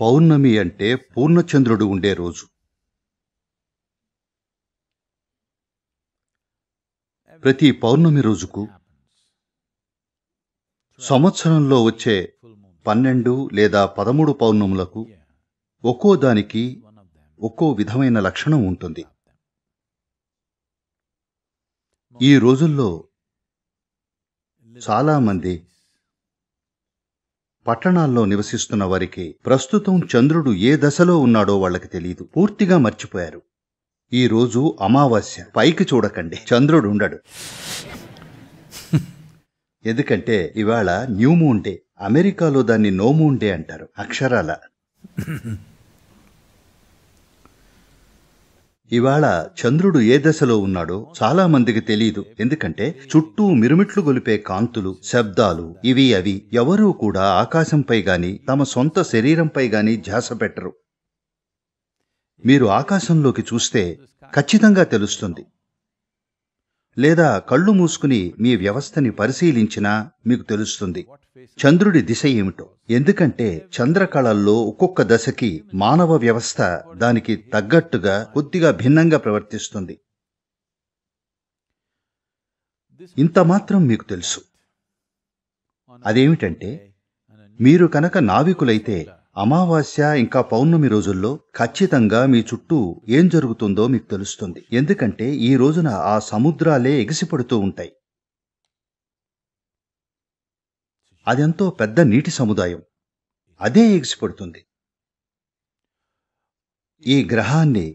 పౌర్ణమి అంటే పూర్ణచంద్రుడు ఉండే రోజు ప్రతి పౌర్ణమి రోజుకు సంవత్సరంలో వచ్చే పన్నెండు లేదా పదమూడు పౌర్ణములకు ఒక్కో దానికి ఒక్కో విధమైన లక్షణం ఉంటుంది ఈ రోజుల్లో చాలామంది పట్టణాల్లో నివసిస్తున్న వారికి ప్రస్తుతం చంద్రుడు ఏ దశలో ఉన్నాడో వాళ్ళకి తెలియదు పూర్తిగా మర్చిపోయారు ఈ రోజు అమావాస్య పైకి చూడకండి చంద్రుడు ఉండడు ఎందుకంటే ఇవాళ న్యూ మూన్ డే అమెరికాలో దాన్ని నో మూన్ డే అంటారు అక్షరాల ఇవాళ చంద్రుడు ఏ దశలో ఉన్నాడో చాలా మందికి తెలియదు ఎందుకంటే చుట్టూ మిరుమిట్లు గొలిపే కాంతులు శబ్దాలు ఇవి అవి ఎవరూ కూడా ఆకాశంపై గాని తమ సొంత శరీరంపై గాని ధ్యాస పెట్టరు మీరు ఆకాశంలోకి చూస్తే ఖచ్చితంగా తెలుస్తుంది లేదా కళ్ళు మూసుకుని మీ వ్యవస్థని పరిశీలించినా మీకు తెలుస్తుంది చంద్రుడి దిశ ఏమిటో ఎందుకంటే చంద్రకళల్లో ఒక్కొక్క దశకి మానవ వ్యవస్థ దానికి తగ్గట్టుగా కొద్దిగా భిన్నంగా ప్రవర్తిస్తుంది ఇంత మాత్రం మీకు తెలుసు అదేమిటంటే మీరు కనుక నావికులైతే అమావాస్య ఇంకా పౌర్ణమి రోజుల్లో ఖచ్చితంగా మీ చుట్టూ ఏం జరుగుతుందో మీకు తెలుస్తుంది ఎందుకంటే ఈ రోజున ఆ సముద్రాలే ఎగిసిపడుతూ ఉంటాయి అదెంతో పెద్ద నీటి సముదాయం అదే ఎగిసిపడుతుంది ఈ గ్రహాన్ని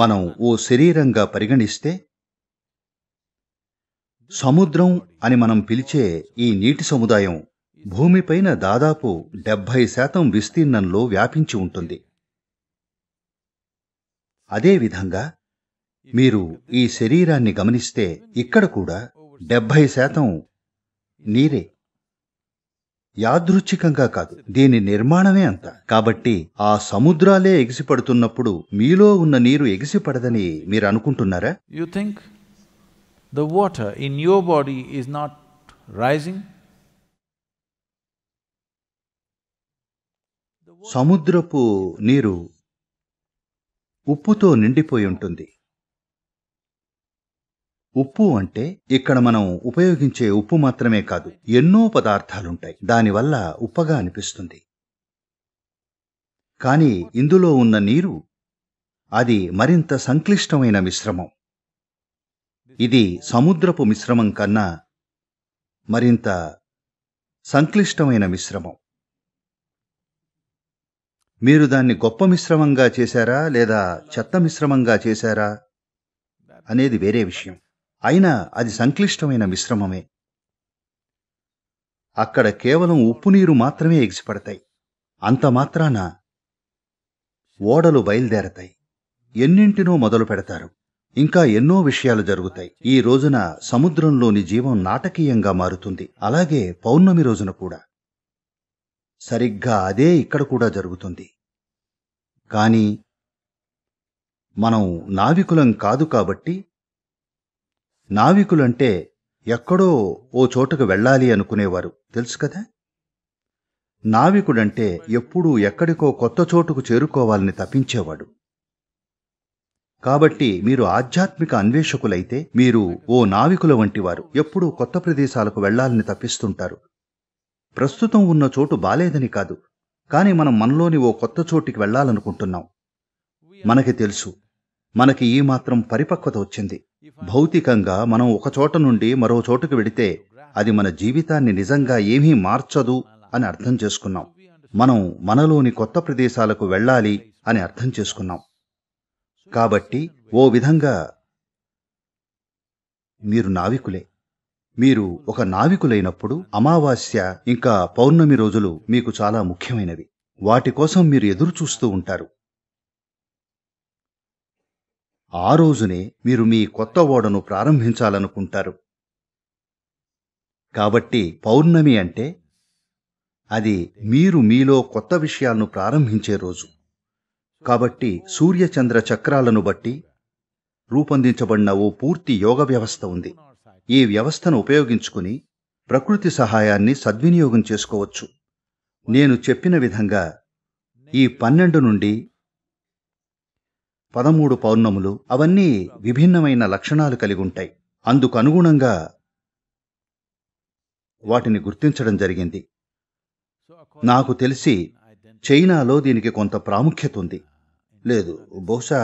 మనం ఓ శరీరంగా పరిగణిస్తే సముద్రం అని మనం పిలిచే ఈ నీటి సముదాయం భూమిపైన దాదాపు డెబ్భై శాతం విస్తీర్ణంలో వ్యాపించి ఉంటుంది అదేవిధంగా మీరు ఈ శరీరాన్ని గమనిస్తే ఇక్కడ కూడా డెబ్భై శాతం నీరే యాదృచ్ఛికంగా కాదు దీని నిర్మాణమే అంత కాబట్టి ఆ సముద్రాలే ఎగిసిపడుతున్నప్పుడు మీలో ఉన్న నీరు ఎగిసిపడదని మీరు అనుకుంటున్నారా you think the water in your body is not rising సముద్రపు నీరు ఉప్పుతో నిండిపోయి ఉంటుంది ఉప్పు అంటే ఇక్కడ మనం ఉపయోగించే ఉప్పు మాత్రమే కాదు ఎన్నో పదార్థాలుంటాయి దానివల్ల ఉప్పగా అనిపిస్తుంది కానీ ఇందులో ఉన్న నీరు అది మరింత సంక్లిష్టమైన మిశ్రమం ఇది సముద్రపు మిశ్రమం కన్నా మరింత సంక్లిష్టమైన మిశ్రమం మీరు దాన్ని గొప్ప మిశ్రమంగా చేశారా లేదా చెత్త మిశ్రమంగా చేశారా అనేది వేరే విషయం అయినా అది సంక్లిష్టమైన మిశ్రమమే అక్కడ కేవలం ఉప్పు నీరు మాత్రమే ఎగిసిపడతాయి అంత మాత్రాన ఓడలు బయలుదేరతాయి ఎన్నింటినో మొదలు పెడతారు ఇంకా ఎన్నో విషయాలు జరుగుతాయి ఈ రోజున సముద్రంలోని జీవం నాటకీయంగా మారుతుంది అలాగే పౌర్ణమి రోజున కూడా సరిగ్గా అదే ఇక్కడ కూడా జరుగుతుంది కానీ మనం నావికులం కాదు కాబట్టి నావికులంటే ఎక్కడో ఓ చోటకు వెళ్ళాలి అనుకునేవారు తెలుసు కదా నావికుడంటే ఎప్పుడూ ఎక్కడికో కొత్త చోటుకు చేరుకోవాలని తప్పించేవాడు కాబట్టి మీరు ఆధ్యాత్మిక అన్వేషకులైతే మీరు ఓ నావికుల వంటివారు ఎప్పుడూ కొత్త ప్రదేశాలకు వెళ్లాలని తప్పిస్తుంటారు ప్రస్తుతం ఉన్న చోటు బాలేదని కాదు కానీ మనం మనలోని ఓ కొత్త చోటికి వెళ్ళాలనుకుంటున్నాం మనకి తెలుసు మనకి ఈ మాత్రం పరిపక్వత వచ్చింది భౌతికంగా మనం ఒక చోట నుండి మరో చోటుకు వెడితే అది మన జీవితాన్ని నిజంగా ఏమీ మార్చదు అని అర్థం చేసుకున్నాం మనం మనలోని కొత్త ప్రదేశాలకు వెళ్ళాలి అని అర్థం చేసుకున్నాం కాబట్టి ఓ విధంగా మీరు నావికులే మీరు ఒక నావికులైనప్పుడు అమావాస్య ఇంకా పౌర్ణమి రోజులు మీకు చాలా ముఖ్యమైనవి వాటి కోసం మీరు ఎదురు చూస్తూ ఉంటారు ఆ రోజునే మీరు మీ కొత్త ఓడను ప్రారంభించాలనుకుంటారు కాబట్టి పౌర్ణమి అంటే అది మీరు మీలో కొత్త విషయాలను ప్రారంభించే రోజు కాబట్టి సూర్యచంద్ర చక్రాలను బట్టి రూపొందించబడిన ఓ పూర్తి యోగ వ్యవస్థ ఉంది ఈ వ్యవస్థను ఉపయోగించుకుని ప్రకృతి సహాయాన్ని సద్వినియోగం చేసుకోవచ్చు నేను చెప్పిన విధంగా ఈ పన్నెండు నుండి పదమూడు పౌర్ణములు అవన్నీ విభిన్నమైన లక్షణాలు కలిగి ఉంటాయి అందుకనుగుణంగా వాటిని గుర్తించడం జరిగింది నాకు తెలిసి చైనాలో దీనికి కొంత ప్రాముఖ్యత ఉంది లేదు బహుశా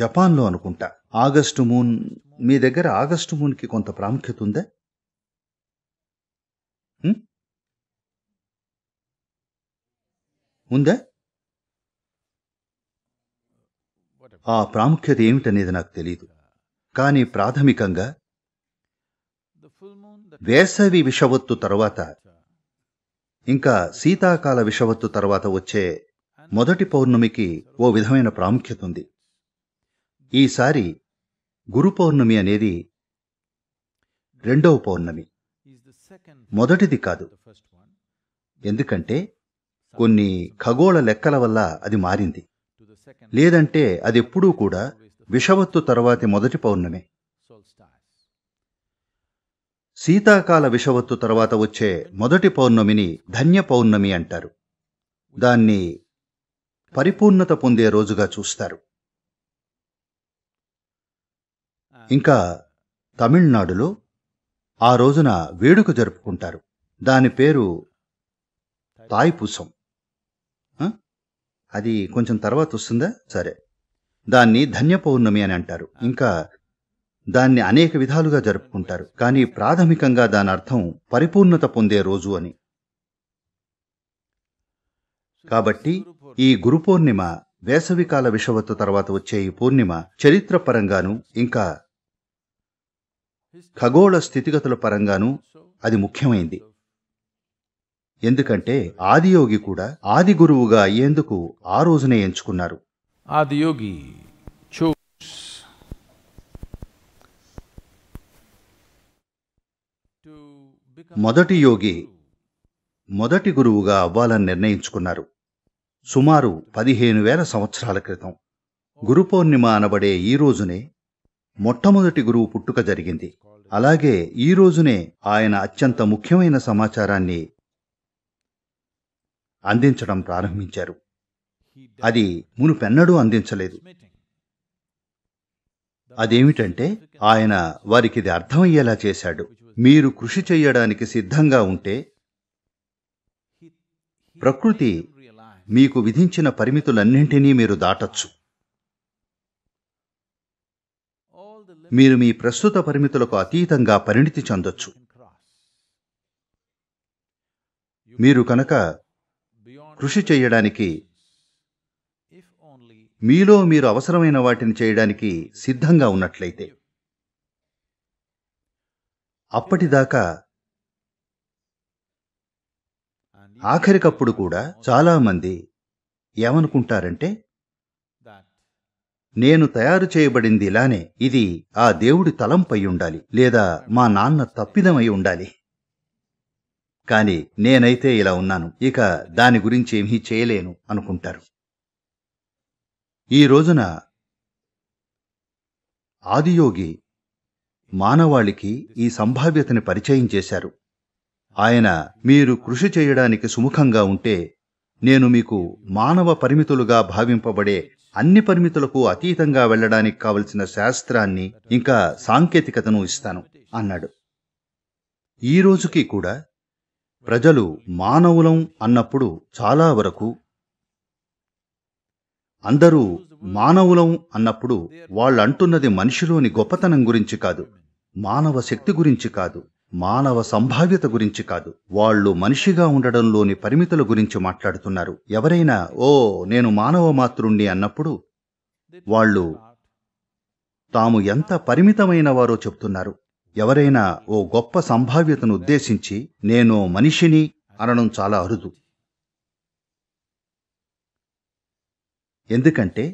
జపాన్లో అనుకుంటా ఆగస్టు మూన్ మీ దగ్గర ఆగస్టు మూన్కి కొంత ప్రాముఖ్యత ఉందా ఉందా ఆ ప్రాముఖ్యత ఏమిటనేది నాకు తెలియదు కానీ ప్రాథమికంగా వేసవి విషవత్తు తర్వాత ఇంకా శీతాకాల విషవత్తు తర్వాత వచ్చే మొదటి పౌర్ణమికి ఓ విధమైన ప్రాముఖ్యత ఉంది ఈసారి గురు పౌర్ణమి అనేది రెండవ పౌర్ణమి మొదటిది కాదు ఎందుకంటే కొన్ని ఖగోళ లెక్కల వల్ల అది మారింది లేదంటే అది ఎప్పుడూ కూడా విషవత్తు తర్వాతి మొదటి పౌర్ణమి శీతాకాల విషవత్తు తర్వాత వచ్చే మొదటి పౌర్ణమిని ధన్య పౌర్ణమి అంటారు దాన్ని పరిపూర్ణత పొందే రోజుగా చూస్తారు ఇంకా తమిళనాడులో ఆ రోజున వేడుక జరుపుకుంటారు దాని పేరు తాయిపూసం అది కొంచెం తర్వాత వస్తుందా సరే దాన్ని ధన్య పౌర్ణమి అని అంటారు ఇంకా దాన్ని అనేక విధాలుగా జరుపుకుంటారు కానీ ప్రాథమికంగా దాని అర్థం పరిపూర్ణత పొందే రోజు అని కాబట్టి ఈ గురు పూర్ణిమ వేసవికాల విషవత్తు తర్వాత వచ్చే ఈ పూర్ణిమ చరిత్రపరంగాను ఇంకా ఖగోళ స్థితిగతుల పరంగానూ అది ముఖ్యమైంది ఎందుకంటే ఆదియోగి కూడా ఆది గురువుగా అయ్యేందుకు ఆ రోజునే ఎంచుకున్నారు ఆదియోగి మొదటి యోగి మొదటి గురువుగా అవ్వాలని నిర్ణయించుకున్నారు సుమారు పదిహేను వేల సంవత్సరాల క్రితం గురు పౌర్ణిమ అనబడే ఈ రోజునే మొట్టమొదటి గురువు పుట్టుక జరిగింది అలాగే ఈ రోజునే ఆయన అత్యంత ముఖ్యమైన సమాచారాన్ని అందించడం ప్రారంభించారు అది మునుపెన్నడూ అందించలేదు అదేమిటంటే ఆయన వారికి ఇది అర్థమయ్యేలా చేశాడు మీరు కృషి చేయడానికి సిద్ధంగా ఉంటే ప్రకృతి మీకు విధించిన పరిమితులన్నింటినీ మీరు దాటచ్చు మీరు మీ ప్రస్తుత పరిమితులకు అతీతంగా పరిణితి చెందొచ్చు మీరు కనుక కృషి చేయడానికి మీలో మీరు అవసరమైన వాటిని చేయడానికి సిద్ధంగా ఉన్నట్లయితే అప్పటిదాకా ఆఖరికప్పుడు కూడా చాలామంది ఏమనుకుంటారంటే నేను తయారు చేయబడింది ఇలానే ఇది ఆ దేవుడి తలంపై ఉండాలి లేదా మా నాన్న తప్పిదమై ఉండాలి కాని నేనైతే ఇలా ఉన్నాను ఇక దాని గురించి ఏమీ చేయలేను అనుకుంటారు ఈ రోజున ఆదియోగి మానవాళికి ఈ సంభావ్యతని పరిచయం చేశారు ఆయన మీరు కృషి చేయడానికి సుముఖంగా ఉంటే నేను మీకు మానవ పరిమితులుగా భావింపబడే అన్ని పరిమితులకు అతీతంగా వెళ్లడానికి కావలసిన శాస్త్రాన్ని ఇంకా సాంకేతికతను ఇస్తాను అన్నాడు ఈ రోజుకి కూడా ప్రజలు మానవులం అన్నప్పుడు చాలా వరకు అందరూ మానవులం అన్నప్పుడు వాళ్ళంటున్నది మనిషిలోని గొప్పతనం గురించి కాదు మానవ శక్తి గురించి కాదు మానవ సంభావ్యత గురించి కాదు వాళ్ళు మనిషిగా ఉండడంలోని పరిమితుల గురించి మాట్లాడుతున్నారు ఎవరైనా ఓ నేను మానవ మాతృణ్ణి అన్నప్పుడు వాళ్ళు తాము ఎంత పరిమితమైన వారో చెప్తున్నారు ఎవరైనా ఓ గొప్ప సంభావ్యతను ఉద్దేశించి నేను మనిషిని అనడం చాలా అరుదు ఎందుకంటే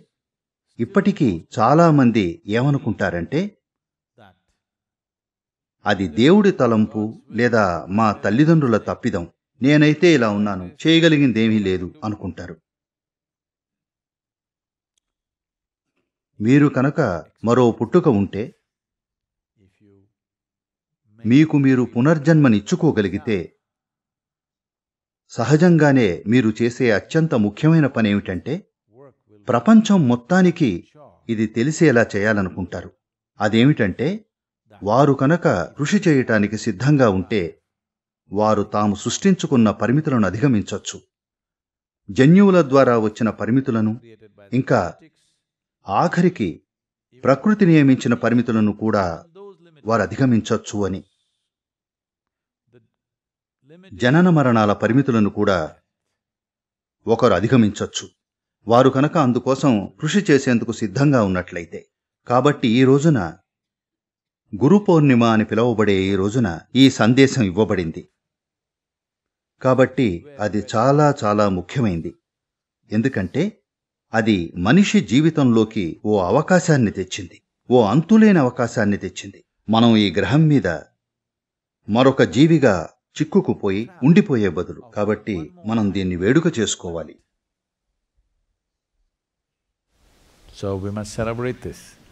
ఇప్పటికీ చాలామంది ఏమనుకుంటారంటే అది దేవుడి తలంపు లేదా మా తల్లిదండ్రుల తప్పిదం నేనైతే ఇలా ఉన్నాను చేయగలిగిందేమీ లేదు అనుకుంటారు మీరు కనుక మరో పుట్టుక ఉంటే మీకు మీరు పునర్జన్మనిచ్చుకోగలిగితే సహజంగానే మీరు చేసే అత్యంత ముఖ్యమైన పని ఏమిటంటే ప్రపంచం మొత్తానికి ఇది తెలిసేలా చేయాలనుకుంటారు అదేమిటంటే వారు కనుక కృషి చేయటానికి సిద్ధంగా ఉంటే వారు తాము సృష్టించుకున్న పరిమితులను అధిగమించవచ్చు జన్యువుల ద్వారా వచ్చిన పరిమితులను ఇంకా ఆఖరికి ప్రకృతి నియమించిన పరిమితులను కూడా వారు అధిగమించవచ్చు అని జనన మరణాల పరిమితులను కూడా ఒకరు అధిగమించవచ్చు వారు కనుక అందుకోసం కృషి చేసేందుకు సిద్ధంగా ఉన్నట్లయితే కాబట్టి ఈ రోజున గురు పౌర్ణిమ అని పిలువబడే ఈ రోజున ఈ సందేశం ఇవ్వబడింది కాబట్టి అది చాలా చాలా ముఖ్యమైంది ఎందుకంటే అది మనిషి జీవితంలోకి ఓ అవకాశాన్ని తెచ్చింది ఓ అంతులేని అవకాశాన్ని తెచ్చింది మనం ఈ గ్రహం మీద మరొక జీవిగా చిక్కుకుపోయి ఉండిపోయే బదులు కాబట్టి మనం దీన్ని వేడుక చేసుకోవాలి సో we